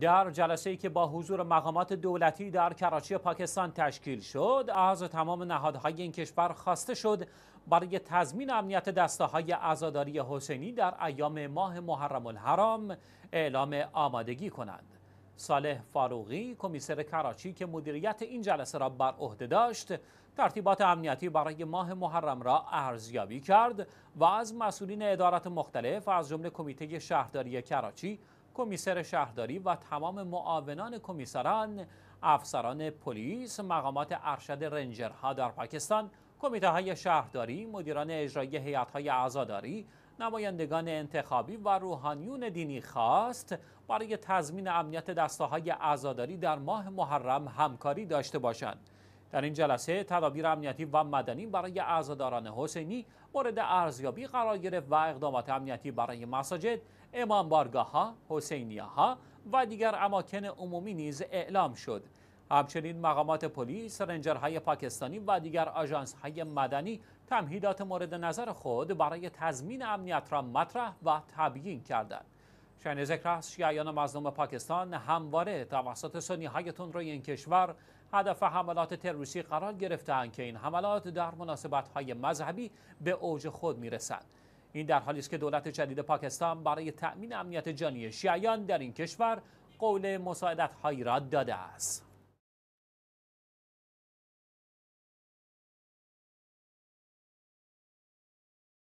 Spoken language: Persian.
در جلسه ای که با حضور مقامات دولتی در کراچی پاکستان تشکیل شد از تمام نهادهای این کشور خواسته شد برای تضمین امنیت دسته های ازاداری حسینی در ایام ماه محرم الحرام اعلام آمادگی کنند صالح فاروقی کمیسر کراچی که مدیریت این جلسه را بر عهده داشت ترتیبات امنیتی برای ماه محرم را ارزیابی کرد و از مسئولین ادارات مختلف از جمله کمیته شهرداری کراچی کمیسر شهرداری و تمام معاونان کمیسران، افسران پلیس، مقامات ارشد رنجرها در پاکستان، کمیته های شهرداری، مدیران اجرایی هیات های عزاداری، نمایندگان انتخابی و روحانیون دینی خواست برای تضمین امنیت دسته های عزاداری در ماه محرم همکاری داشته باشند. در این جلسه تدابیر امنیتی و مدنی برای عزاداران حسینی مورد ارزیابی قرار گرفت و اقدامات امنیتی برای مساجد، بارگاه ها، حسینیه ها و دیگر اماکن عمومی نیز اعلام شد. همچنین مقامات پلیس، رنجرهای پاکستانی و دیگر های مدنی تمهیدات مورد نظر خود برای تضمین امنیت را مطرح و تبیین کردند. ذکر است شیعیان مظلوم پاکستان همواره توسط سنی هایتون روی این کشور هدف حملات تروریستی قرار گرفتند که این حملات در مناسبت های مذهبی به اوج خود می این در حالی است که دولت جدید پاکستان برای تأمین امنیت جانی شیعیان در این کشور قول مساعدت هایی را داده است.